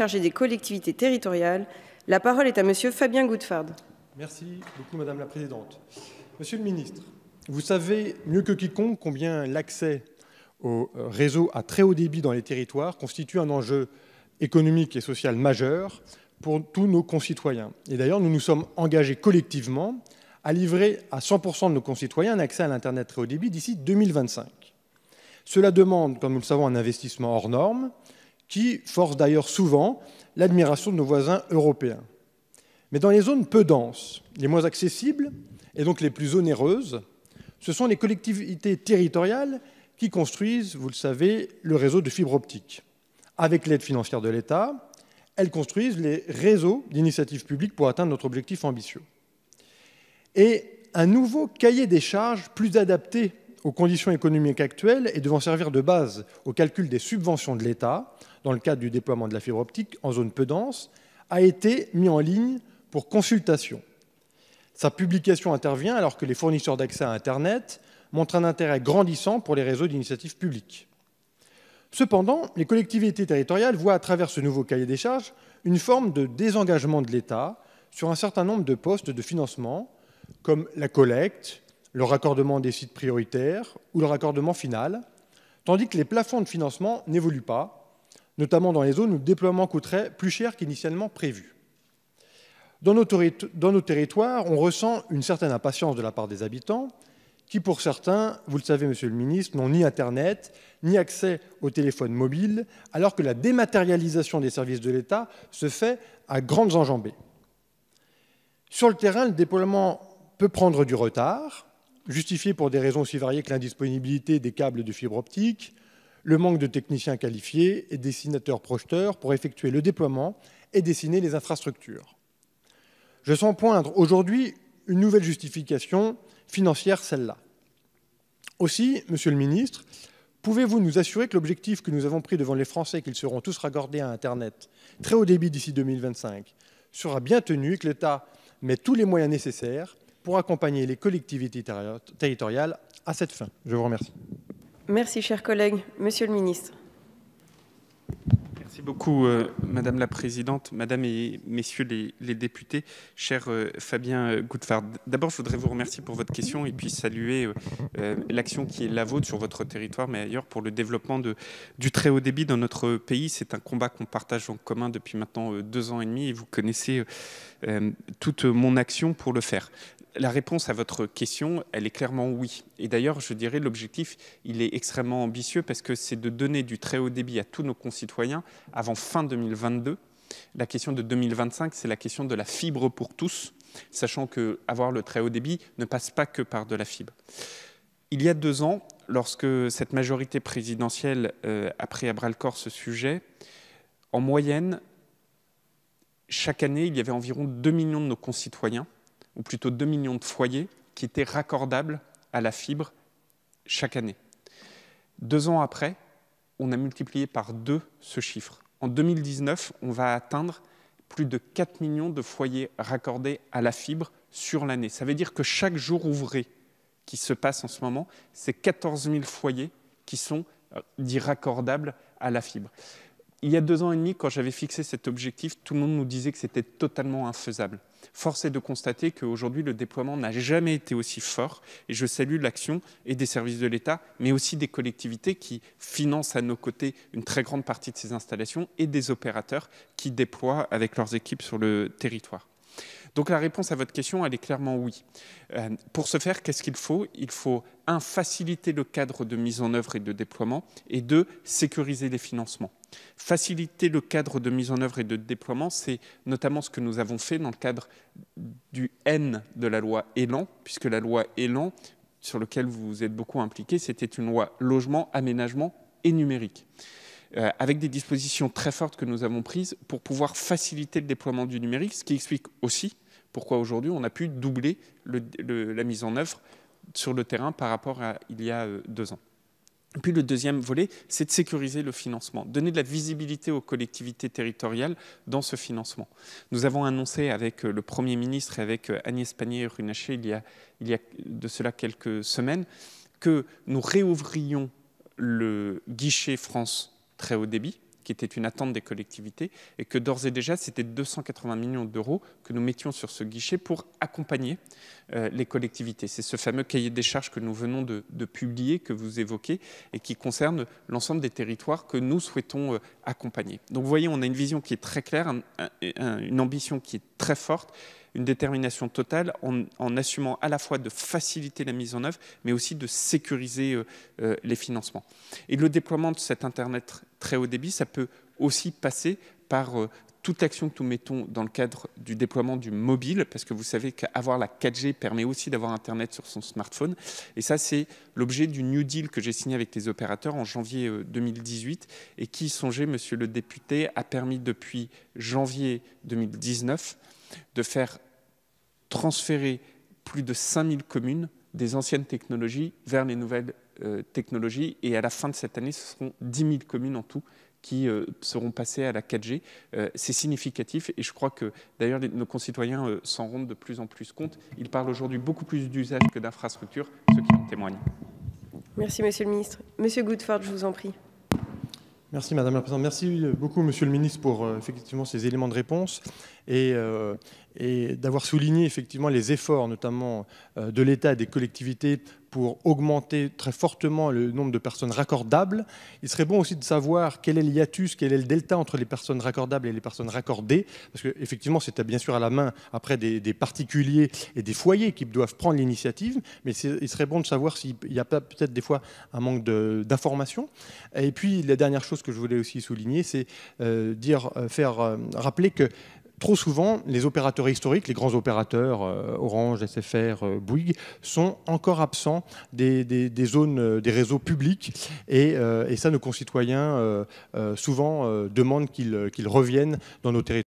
chargé des collectivités territoriales. La parole est à Monsieur Fabien Goudfard. Merci beaucoup, Madame la Présidente. Monsieur le Ministre, vous savez mieux que quiconque combien l'accès au euh, réseau à très haut débit dans les territoires constitue un enjeu économique et social majeur pour tous nos concitoyens. Et d'ailleurs, nous nous sommes engagés collectivement à livrer à 100% de nos concitoyens un accès à l'Internet très haut débit d'ici 2025. Cela demande, comme nous le savons, un investissement hors norme, qui force d'ailleurs souvent l'admiration de nos voisins européens. Mais dans les zones peu denses, les moins accessibles et donc les plus onéreuses, ce sont les collectivités territoriales qui construisent, vous le savez, le réseau de fibres optiques. Avec l'aide financière de l'État, elles construisent les réseaux d'initiatives publiques pour atteindre notre objectif ambitieux. Et un nouveau cahier des charges plus adapté aux conditions économiques actuelles et devant servir de base au calcul des subventions de l'État dans le cadre du déploiement de la fibre optique en zone peu dense, a été mis en ligne pour consultation. Sa publication intervient alors que les fournisseurs d'accès à Internet montrent un intérêt grandissant pour les réseaux d'initiative publiques. Cependant, les collectivités territoriales voient à travers ce nouveau cahier des charges une forme de désengagement de l'État sur un certain nombre de postes de financement, comme la collecte, le raccordement des sites prioritaires ou le raccordement final, tandis que les plafonds de financement n'évoluent pas notamment dans les zones où le déploiement coûterait plus cher qu'initialement prévu. Dans nos, territoires, on ressent une certaine impatience de la part des habitants, qui pour certains, vous le savez monsieur le ministre, n'ont ni Internet, ni accès au téléphone mobile, alors que la dématérialisation des services de l'État se fait à grandes enjambées. Sur le terrain, le déploiement peut prendre du retard, justifié pour des raisons aussi variées que l'indisponibilité des câbles de fibre optique, le manque de techniciens qualifiés et dessinateurs-projeteurs pour effectuer le déploiement et dessiner les infrastructures. Je sens poindre aujourd'hui une nouvelle justification financière, celle-là. Aussi, Monsieur le Ministre, pouvez-vous nous assurer que l'objectif que nous avons pris devant les Français, qu'ils seront tous raccordés à Internet très haut débit d'ici 2025, sera bien tenu et que l'État met tous les moyens nécessaires pour accompagner les collectivités territoriales à cette fin Je vous remercie. Merci, chers collègues. Monsieur le ministre. Merci beaucoup, euh, Madame la Présidente, Madame et Messieurs les, députés, cher euh, Fabien euh, Goutfard, D'abord, je voudrais vous remercier pour votre question et puis saluer l'action qui est la vôtre sur votre territoire, mais ailleurs, pour le développement du très haut débit dans notre pays. C'est un combat qu'on partage en commun depuis maintenant deux ans et demi et vous connaissez toute mon action pour le faire la réponse à votre question, elle est clairement oui. Et d'ailleurs, je dirais l'objectif, il est extrêmement ambitieux parce que c'est de donner du très haut débit à tous nos concitoyens avant fin 2022. La question de 2025, c'est la question de la fibre pour tous, sachant que avoir le très haut débit ne passe pas que par de la fibre. Il y a deux ans, lorsque cette majorité présidentielle euh, a pris à bras le corps ce sujet, en moyenne, chaque année, il y avait environ 2 millions de nos concitoyens ou plutôt 2 millions de foyers qui étaient raccordables à la fibre chaque année. Deux ans après, on a multiplié par deux ce chiffre. En 2019, on va atteindre plus de 4 millions de foyers raccordés à la fibre sur l'année. Ça veut dire que chaque jour ouvré qui se passe en ce moment, c'est 14 000 foyers qui sont euh, dits raccordables à la fibre il y a deux ans et demi, quand j'avais fixé cet objectif, tout le monde nous disait que c'était totalement infaisable. Force est de constater qu'aujourd'hui, le déploiement n'a jamais été aussi fort. Et je salue l'action et des services de l'État, mais aussi des collectivités qui financent à nos côtés une très grande partie de ces installations et des opérateurs qui déploient avec leurs équipes sur le territoire. Donc la réponse à votre question, elle est clairement oui. Euh, pour ce faire, qu'est-ce qu'il faut Il faut un, faciliter le cadre de mise en œuvre et de déploiement, et deux, sécuriser les financements. Faciliter le cadre de mise en œuvre et de déploiement, c'est notamment ce que nous avons fait dans le cadre du N de la loi Élan, puisque la loi Élan, sur laquelle vous vous êtes beaucoup impliqué, c'était une loi logement, aménagement et numérique euh, avec des dispositions très fortes que nous avons prises pour pouvoir faciliter le déploiement du numérique, ce qui explique aussi pourquoi aujourd'hui on a pu doubler la mise en œuvre sur le terrain par rapport à il y a euh, deux ans. puis le deuxième volet, c'est de sécuriser le financement, donner de la visibilité aux collectivités territoriales dans ce financement. Nous avons annoncé avec euh, le Premier ministre et avec euh, Agnès Pannier-Runacher il, il y a de cela quelques semaines que nous réouvrions le guichet France très haut débit, qui était une attente des collectivités, et que d'ores et déjà, c'était 280 millions d'euros que nous mettions sur ce guichet pour accompagner euh, les collectivités. C'est ce fameux cahier des charges que nous venons de, publier, que vous évoquez, et qui concerne l'ensemble des territoires que nous souhaitons euh, accompagner. Donc vous voyez, on a une vision qui est très claire, une ambition qui est très forte, une détermination totale en, assumant à la fois de faciliter la mise en œuvre, mais aussi de sécuriser euh, les financements. Et le déploiement de cet Internet très haut débit, ça peut aussi passer par euh, toute l'action que nous mettons dans le cadre du déploiement du mobile, parce que vous savez qu'avoir la 4G permet aussi d'avoir Internet sur son smartphone. Et ça, c'est l'objet du New Deal que j'ai signé avec les opérateurs en janvier 2018 euh, et qui, songez, monsieur le député, a permis depuis janvier 2019 de faire transférer plus de 5000 communes des anciennes technologies vers les nouvelles euh, technologie. Et à la fin de cette année, ce seront 10 000 communes en tout qui euh, seront passées à la 4G. Euh, c'est significatif et je crois que d'ailleurs nos concitoyens s'en rendent de plus en plus compte. Ils parlent aujourd'hui beaucoup plus d'usage que d'infrastructure, ce qui en témoigne. Merci Monsieur le Ministre. Monsieur Goodford, je vous en prie. Merci Madame la Présidente. Merci beaucoup Monsieur le Ministre pour effectivement ces éléments de réponse. Euh, et, d'avoir souligné effectivement les efforts, notamment euh, de l'État et des collectivités, pour augmenter très fortement le nombre de personnes raccordables. Il serait bon aussi de savoir quel est le quel est le delta entre les personnes raccordables et les personnes raccordées, parce qu'effectivement, c'est bien sûr à la main après des, particuliers et des foyers qui doivent prendre l'initiative, mais il serait bon de savoir s'il n'y a pas peut-être des fois un manque d'informations. Et puis, la dernière chose que je voulais aussi souligner, c'est euh, dire, faire rappeler que trop souvent, les opérateurs historiques, les grands opérateurs euh, Orange, SFR, euh, Bouygues, sont encore absents des, zones, euh, des réseaux publics. Et, ça, nos concitoyens souvent demandent qu'ils reviennent dans nos territoires.